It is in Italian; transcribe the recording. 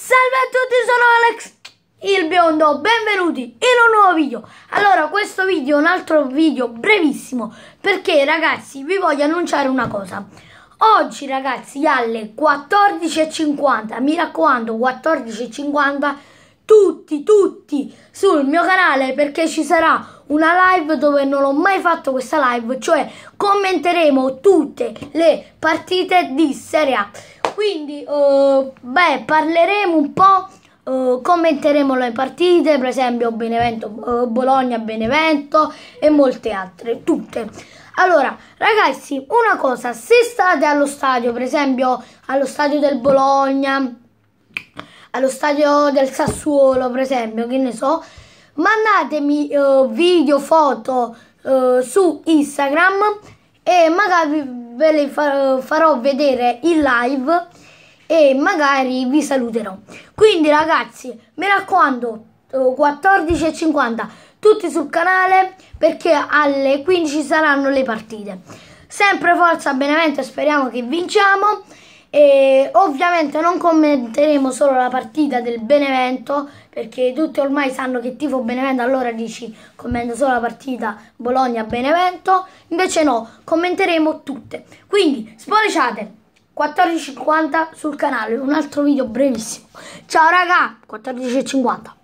Salve a tutti, sono Alex il biondo, benvenuti in un nuovo video. Allora, questo video è un altro video brevissimo perché ragazzi vi voglio annunciare una cosa. Oggi ragazzi alle 14.50, mi raccomando 14.50, tutti, tutti sul mio canale perché ci sarà una live dove non ho mai fatto questa live, cioè commenteremo tutte le partite di Serie A. Quindi, eh, beh, parleremo un po', eh, commenteremo le partite, per esempio Benevento, eh, Bologna, Benevento e molte altre, tutte. Allora, ragazzi, una cosa, se state allo stadio, per esempio allo stadio del Bologna, allo stadio del Sassuolo, per esempio, che ne so, mandatemi eh, video, foto eh, su Instagram e magari ve le farò vedere in live e magari vi saluterò. Quindi ragazzi, mi raccomando, 14.50 eh, tutti sul canale perché alle 15 saranno le partite. Sempre forza Benevento, speriamo che vinciamo. E ovviamente non commenteremo solo la partita del Benevento, perché tutti ormai sanno che tifo Benevento, allora dici commenta solo la partita Bologna-Benevento. Invece no, commenteremo tutte. Quindi, spoileriate 14.50 sul canale, un altro video brevissimo. Ciao raga, 14.50.